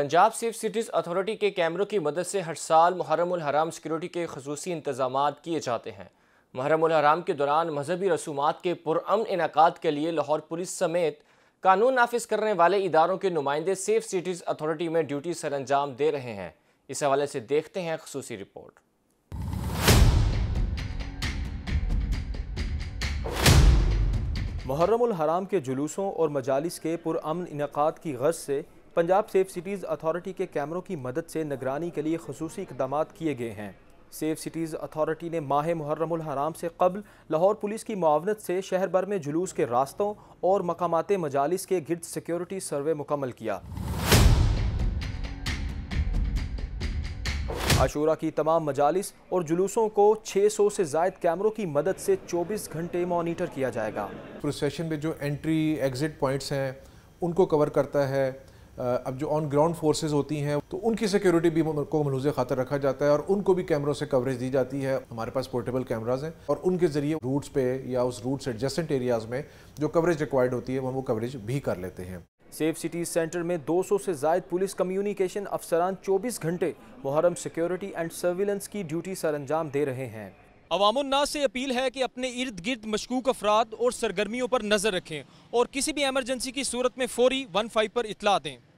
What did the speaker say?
Punjab safe cities authority के कैमरों की मदद से हर साल मुहरम हराम सिक्योरिटी के खसूस इंतजाम किए जाते हैं मुहरम हराम के दौरान मजहबी रसूमा के पुरम इनका के लिए लाहौर पुलिस समेत कानून नाफिज करने वाले इदारों के नुमाइंदे सेफ सिटीज़ अथॉरिटी में ड्यूटी सर अंजाम दे रहे हैं इस हवाले से देखते हैं खसूसी रिपोर्ट मुहरम हराम के जुलूसों और मजालिस के पुरमन इनका की गर्ज से पंजाब सेफ सिटीज़ अथॉरिटी के कैमरों की मदद से निगरानी के लिए खसूस इकदाम किए गए हैं सेफ सिटीज़ अथॉरिटी ने माह मुहर्रम हराम से कबल लाहौर पुलिस की मुआवनत से शहर भर में जुलूस के रास्तों और मकामात मजालस के गिरद सिक्योरिटी सर्वे मुकम्मल किया आशूरा की तमाम मजालस और जुलूसों को 600 से जायद कैमरों की मदद से 24 घंटे मॉनिटर किया जाएगा प्रोसेशन में जो एंट्री एग्ज़िट पॉइंट्स हैं उनको कवर करता है अब जो ऑन ग्राउंड फोर्सेज होती हैं तो उनकी सिक्योरिटी भी को मलूज खातर रखा जाता है और उनको भी कैमरों से कवरेज दी जाती है हमारे पास पोर्टेबल कैमराज हैं और उनके ज़रिए रूट्स पे या उस रूट एडजस्टेंट एरियाज़ में जो कवरेज रिक्वायर्ड होती है हम वो कवरेज भी कर लेते हैं सेफ सिटीज़ सेंटर में 200 से जायद पुलिस कम्युनिकेशन अफसरान 24 घंटे मुहरम सिक्योरिटी एंड सर्विलेंस की ड्यूटी सर अंजाम दे रहे हैं अवामन्ना से अपील है कि अपने इर्द गिर्द मशकूक अफराद और सरगर्मियों पर नज़र रखें और किसी भी एमरजेंसी की सूरत में फौरी वन फाइव पर इतला दें